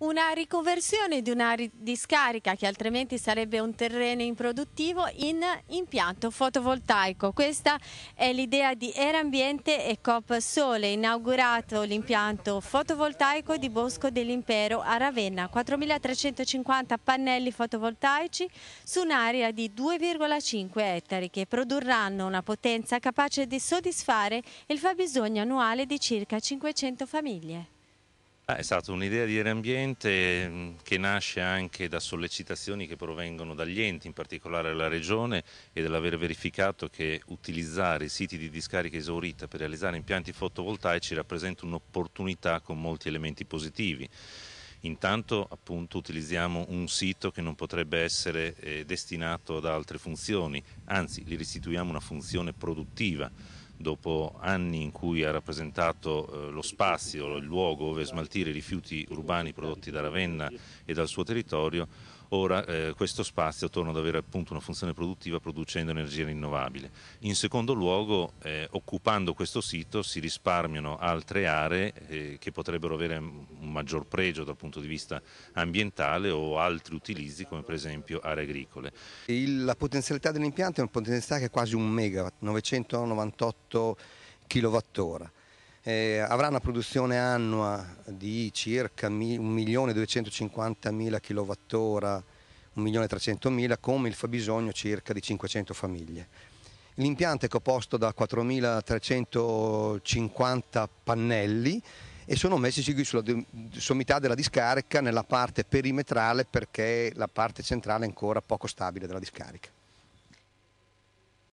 una riconversione di una discarica che altrimenti sarebbe un terreno improduttivo in impianto fotovoltaico. Questa è l'idea di Era Ambiente e Cop Sole, inaugurato l'impianto fotovoltaico di Bosco dell'Impero a Ravenna, 4.350 pannelli fotovoltaici su un'area di 2,5 ettari che produrranno una potenza capace di soddisfare il fabbisogno annuale di circa 500 famiglie. Ah, è stata un'idea di reambiente che nasce anche da sollecitazioni che provengono dagli enti, in particolare dalla Regione, e dall'aver verificato che utilizzare i siti di discarica esaurita per realizzare impianti fotovoltaici rappresenta un'opportunità con molti elementi positivi. Intanto appunto utilizziamo un sito che non potrebbe essere eh, destinato ad altre funzioni, anzi gli restituiamo una funzione produttiva dopo anni in cui ha rappresentato eh, lo spazio, il luogo dove smaltire i rifiuti urbani prodotti da Ravenna e dal suo territorio, Ora eh, questo spazio torna ad avere appunto una funzione produttiva producendo energia rinnovabile. In secondo luogo, eh, occupando questo sito si risparmiano altre aree eh, che potrebbero avere un maggior pregio dal punto di vista ambientale o altri utilizzi come per esempio aree agricole. La potenzialità dell'impianto è una potenzialità che è quasi un megawatt, 998 kilowattora eh, avrà una produzione annua di circa 1.250.000 kWh, 1.300.000 come il fabbisogno circa di 500 famiglie. L'impianto è composto da 4.350 pannelli e sono messi sulla sommità della discarica nella parte perimetrale perché la parte centrale è ancora poco stabile della discarica.